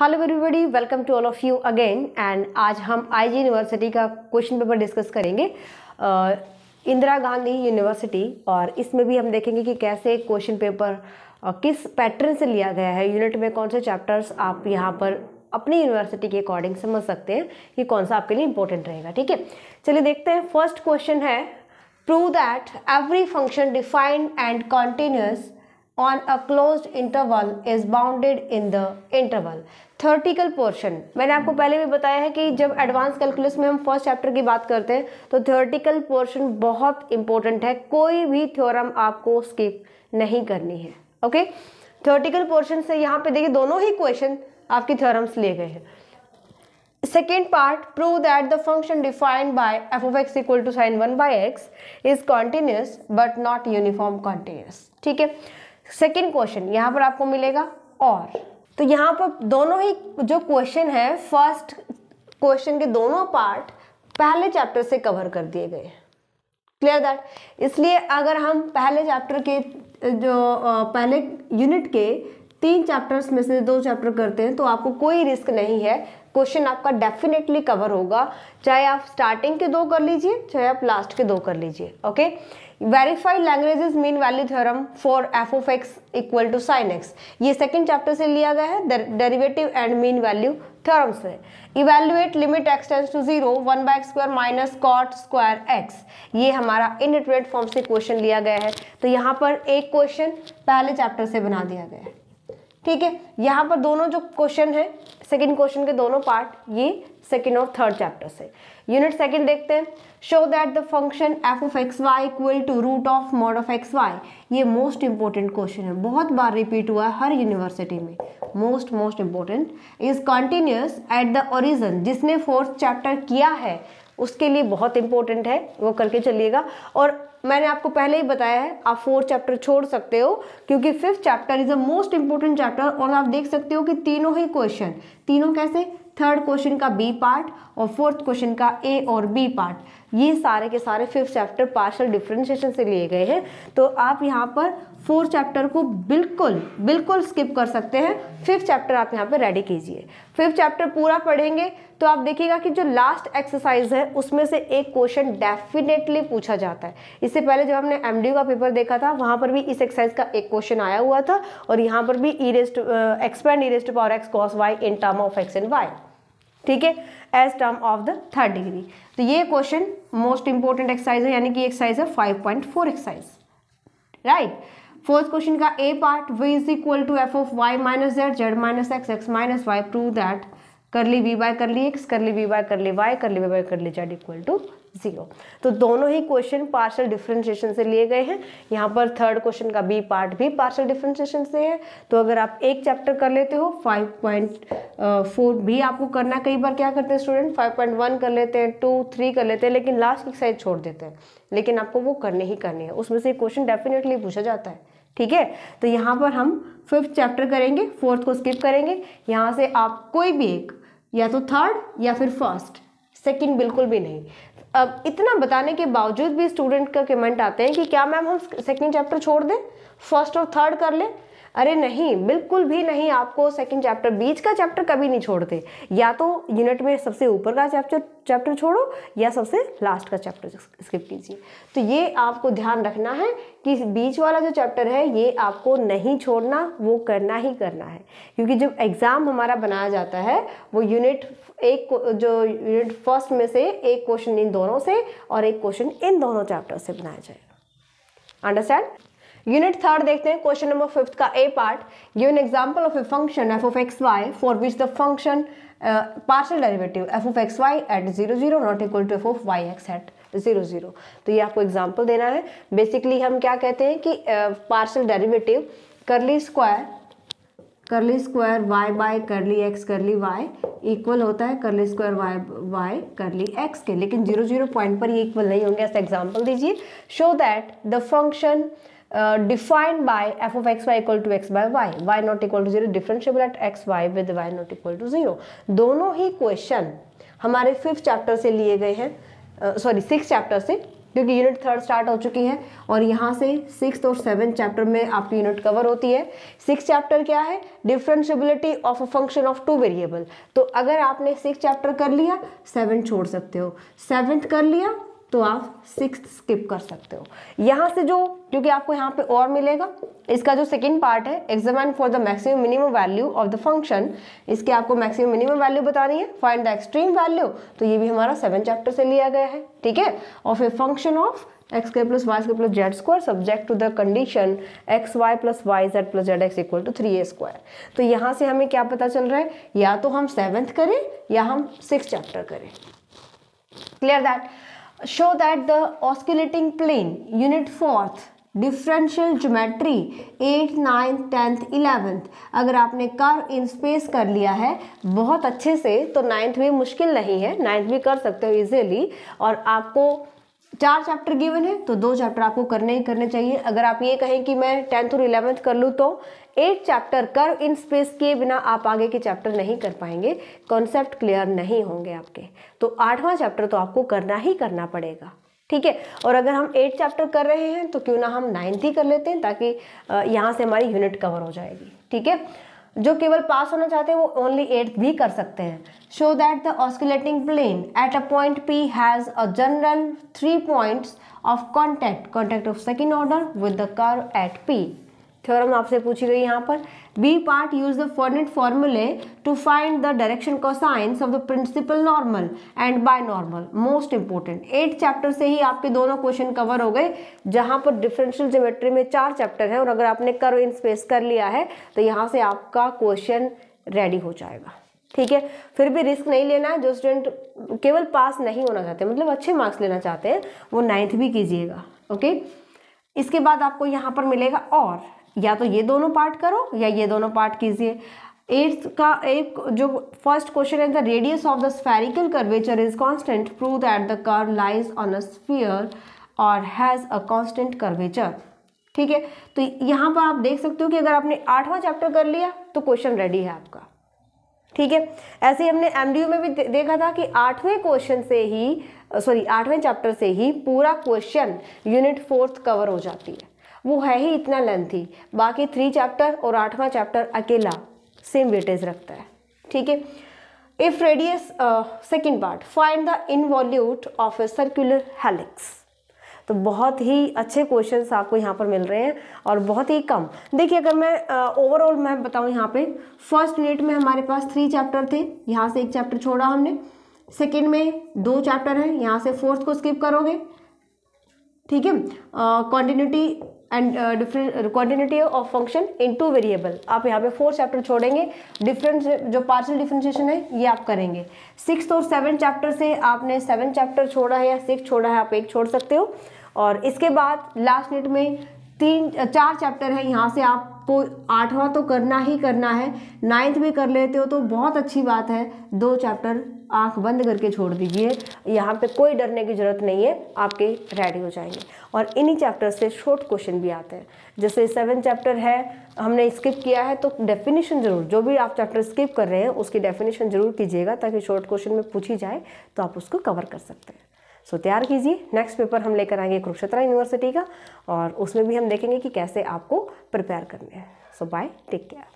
hello everybody welcome to all of you again and आज हम IG university का question paper discuss करेंगे uh, Indira Gandhi university और इसमें भी हम देखेंगे कि कैसे क्वेश्चन पेपर uh, किस पैटर्न से लिया गया है यूनिट में कौन से चैप्टर्स आप यहाँ पर अपनी यूनिवर्सिटी के अकॉर्डिंग समझ सकते हैं कि कौन सा आपके लिए इंपॉर्टेंट रहेगा ठीक है चलिए देखते हैं फर्स्ट क्वेश्चन है prove that every function defined and continuous on a closed interval is bounded in the interval theoretical portion मैंने आपको पहले भी बताया है कि जब एडवांस कैलकुलस में हम फर्स्ट चैप्टर की बात करते हैं तो थर्टिकल पोर्शन बहुत इंपॉर्टेंट है कोई भी थ्योरम आपको स्किप नहीं करनी है ओके थर्टिकल पोर्शन से यहाँ पे देखिए दोनों ही क्वेश्चन आपकी थ्योरम्स लिए गए हैं second part prove that the function defined by F of X equal to sine one by X is continuous but not uniform continuous ठीक है सेकेंड क्वेश्चन यहाँ पर आपको मिलेगा और तो यहाँ पर दोनों ही जो क्वेश्चन है फर्स्ट क्वेश्चन के दोनों पार्ट पहले चैप्टर से कवर कर दिए गए क्लियर दैट इसलिए अगर हम पहले चैप्टर के जो पहले यूनिट के तीन चैप्टर्स में से दो चैप्टर करते हैं तो आपको कोई रिस्क नहीं है क्वेश्चन आपका डेफिनेटली कवर होगा चाहे आप स्टार्टिंग के दो कर लीजिए चाहे आप लास्ट के दो कर लीजिए okay verified language is mean value theorem for f of x equal to sine x ये सेकेंड चैप्टर से लिया गया है derivative and mean value theorem से evaluate limit x tends to zero one by x square minus cot square x ये हमारा इनइटरेट form से question लिया गया है तो यहाँ पर एक क्वेश्चन पहले चैप्टर से बना दिया गया है ठीक है यहाँ पर दोनों जो क्वेश्चन है सेकेंड क्वेश्चन के दोनों पार्ट ये सेकेंड और थर्ड चैप्टर से यूनिट सेकेंड देखते हैं show that the function f of x y equal to root of mod of x y ये मोस्ट इंपॉर्टेंट क्वेश्चन है बहुत बार रिपीट हुआ है हर यूनिवर्सिटी में most most important is continuous at the origin जिसने फोर्थ चैप्टर किया है उसके लिए बहुत इंपॉर्टेंट है वो करके चलिएगा और मैंने आपको पहले ही बताया है आप फोर्थ चैप्टर छोड़ सकते हो क्योंकि fifth chapter is a most important chapter और आप देख सकते हो कि तीनों ही क्वेश्चन तीनों कैसे थर्ड क्वेश्चन का बी पार्ट और फोर्थ क्वेश्चन का ए और बी पार्ट ये सारे के सारे फिफ्थ चैप्टर पार्शल डिफ्रेंशिएशन से लिए गए हैं तो आप यहाँ पर फोर्थ चैप्टर को बिल्कुल बिल्कुल स्किप कर सकते हैं फिफ्थ चैप्टर आप यहाँ पर रेडी कीजिए फिफ्थ चैप्टर पूरा पढ़ेंगे तो आप देखिएगा कि जो लास्ट एक्सरसाइज है उसमें से एक क्वेश्चन डेफिनेटली पूछा जाता है इससे पहले जब हमने एम का पेपर देखा था वहाँ पर भी इस एक्सरसाइज का एक क्वेश्चन आया हुआ था और यहाँ पर भी e raised expand e raised power x cos y in term of x and y ठीक है as term of the third degree तो ये क्वेश्चन मोस्ट इंपॉर्टेंट एक्सरसाइज है यानी कि एक्सरसाइज है five point four exercise right fourth question का A part v is equal to f of y minus z z minus x x minus y prove that curly v by curly x curly v by curly y curly v by curly z equal to zero तो दोनों ही question partial differentiation से लिए गए हैं यहाँ पर third question का बी पार्ट भी पार्शल डिफ्रेंशिएशन से है तो अगर आप एक चैप्टर कर लेते हो फाइव पॉइंट फोर भी आपको करना कई बार क्या करते हैं स्टूडेंट फाइव पॉइंट वन कर लेते हैं टू थ्री कर लेते हैं लेकिन लास्ट साइड छोड़ देते हैं लेकिन आपको वो करने ही करने हैं उसमें से क्वेश्चन डेफिनेटली पूछा जाता है ठीक है तो यहाँ पर हम फिफ्थ चैप्टर करेंगे फोर्थ को स्किप करेंगे यहाँ से आप कोई भी एक या तो थर्ड या फिर फर्स्ट सेकंड बिल्कुल भी नहीं अब इतना बताने के बावजूद भी स्टूडेंट का कमेंट आते हैं कि क्या मैम हम सेकंड चैप्टर छोड़ दें फर्स्ट और थर्ड कर लें अरे नहीं बिल्कुल भी नहीं आपको सेकंड चैप्टर बीच का चैप्टर कभी नहीं छोड़ते या तो यूनिट में सबसे ऊपर का चैप्टर चैप्टर छोड़ो या सबसे लास्ट का चैप्टर स्किप कीजिए तो ये आपको ध्यान रखना है कि बीच वाला जो चैप्टर है ये आपको नहीं छोड़ना वो करना ही करना है क्योंकि जब एग्ज़ाम हमारा बनाया जाता है वो यूनिट एक जो यूनिट फर्स्ट में से एक क्वेश्चन इन दोनों से और एक क्वेश्चन इन दोनों चैप्टर से बनाया जाएगा अंडरस्टैंड यूनिट थर्ड देखते हैं क्वेश्चन नंबर फिफ्थ का A part give an example of a function f of x y for which the function partial derivative f of x y at zero zero not equal to f of y x at zero zero तो ये आपको example देना है basically हम क्या कहते हैं कि partial derivative curly square curly square y by curly x curly y equal होता है curly square y y curly x के लेकिन जीरो जीरो पॉइंट पर ये इक्वल नहीं होंगे ऐसा एग्जाम्पल दीजिए show that the function defined by F of x y equal to x x y y not equal to zero differentiable at x y with y not equal to zero दोनों ही question हमारे fifth chapter से लिए गए हैं sorry six chapter से क्योंकि unit third start हो चुकी है और यहाँ से सिक्स और सेवन चैप्टर में आपकी यूनिट कवर होती है सिक्स चैप्टर क्या है differentiability of a function of two variable तो अगर आपने सिक्स चैप्टर कर लिया सेवन छोड़ सकते हो सेवन्थ कर लिया तो आप सिक्स स्किप कर सकते हो यहाँ से जो क्योंकि आपको यहाँ पे और मिलेगा इसका जो सेकेंड पार्ट है examine for the maximum minimum value of the function इसके आपको मैक्सिमम मिनिमम वैल्यू बतानी है फाइंड द एक्सट्रीम वैल्यू तो ये भी हमारा सेवन चैप्टर से लिया गया है ठीक है of a function of x के plus y square plus z square subject to the condition x y plus y z plus z x equal to three a square तो यहाँ से हमें क्या पता चल रहा है या तो हम सेवेंथ करें या हम सिक्स चैप्टर करें clear that show that the oscillating plane unit fourth differential geometry eight ninth tenth eleventh अगर आपने कर इन स्पेस कर लिया है बहुत अच्छे से तो नाइन्थ भी मुश्किल नहीं है नाइन्थ भी कर सकते हो इजीली और आपको चार चैप्टर गिवन है तो दो चैप्टर आपको करने ही करने चाहिए अगर आप ये कहें कि मैं टेंथ और इलेवेंथ कर लूँ तो एट चैप्टर कर इन स्पेस के बिना आप आगे के चैप्टर नहीं कर पाएंगे कॉन्सेप्ट क्लियर नहीं होंगे आपके तो आठवां चैप्टर तो आपको करना ही करना पड़ेगा ठीक है और अगर हम एट चैप्टर कर रहे हैं तो क्यों ना हम नाइन्थ ही कर लेते हैं ताकि यहाँ से हमारी यूनिट कवर हो जाएगी ठीक है जो केवल पास होना चाहते हैं वो ओनली एट भी कर सकते हैं show that the osculating plane at a point P has a general three points of contact contact of second order with the curve at P theorem आपसे पूछी गई यहाँ पर B part use the Frenet formulae to find the direction cosines of the principal normal and binormal most important eight chapter से ही आपके दोनों question cover हो गए जहाँ पर डिफरेंशियल ज्योमेट्री में चार चैप्टर हैं और अगर आपने कर इन स्पेस कर लिया है तो यहाँ से आपका क्वेश्चन रेडी हो जाएगा ठीक है फिर भी रिस्क नहीं लेना है जो स्टूडेंट केवल पास नहीं होना चाहते मतलब अच्छे मार्क्स लेना चाहते हैं वो नाइन्थ भी कीजिएगा ओके इसके बाद आपको यहाँ पर मिलेगा और या तो ये दोनों पार्ट करो या ये दोनों पार्ट कीजिए एट्थ का एक जो फर्स्ट क्वेश्चन है the radius of the spherical curvature is constant prove that the curve lies on a sphere और हैज़ अ कांस्टेंट कर्वेचर ठीक है तो यहाँ पर आप देख सकते हो कि अगर आपने आठवां चैप्टर कर लिया तो क्वेश्चन रेडी है आपका ठीक है ऐसे ही हमने एम में भी देखा था कि आठवें क्वेश्चन से ही सॉरी आठवें चैप्टर से ही पूरा क्वेश्चन यूनिट फोर्थ कवर हो जाती है वो है ही इतना लेंथी बाकी थ्री चैप्टर और आठवां चैप्टर अकेला सेम वेटेज रखता है ठीक है if radius second part find the involute of a circular helix तो बहुत ही अच्छे क्वेश्चन आपको यहाँ पर मिल रहे हैं और बहुत ही कम देखिए अगर मैं ओवरऑल uh, मैं बताऊँ यहाँ पे फर्स्ट यूनिट में हमारे पास थ्री चैप्टर थे यहाँ से एक चैप्टर छोड़ा हमने सेकेंड में दो चैप्टर हैं यहाँ से फोर्थ को स्किप करोगे ठीक है continuity uh, and differentiability of function in two variable आप यहाँ पे फोर चैप्टर छोड़ेंगे डिफरेंस जो पार्सल डिफ्रेंशिएशन है ये आप करेंगे सिक्स और सेवन चैप्टर से आपने सेवन चैप्टर छोड़ा है या सिक्स छोड़ा है आप एक छोड़ सकते हो और इसके बाद लास्ट नेट में तीन चार चैप्टर है यहाँ से आपको आठवां तो करना ही करना है नाइन्थ भी कर लेते हो तो बहुत अच्छी बात है दो चैप्टर आंख बंद करके छोड़ दीजिए यहाँ पे कोई डरने की ज़रूरत नहीं है आपके रेडी हो जाएंगे और इन्हीं चैप्टर से शॉर्ट क्वेश्चन भी आते हैं जैसे सेवन चैप्टर है हमने स्किप किया है तो डेफिनेशन ज़रूर जो भी आप चैप्टर स्किप कर रहे हैं उसकी डेफिनेशन ज़रूर कीजिएगा ताकि शॉर्ट क्वेश्चन में पूछी जाए तो आप उसको कवर कर सकते हैं सो तैयार कीजिए नेक्स्ट पेपर हम लेकर आएंगे कुरुक्षेत्रा यूनिवर्सिटी का और उसमें भी हम देखेंगे कि कैसे आपको प्रिपेयर करने हैं सो बाय टेक केयर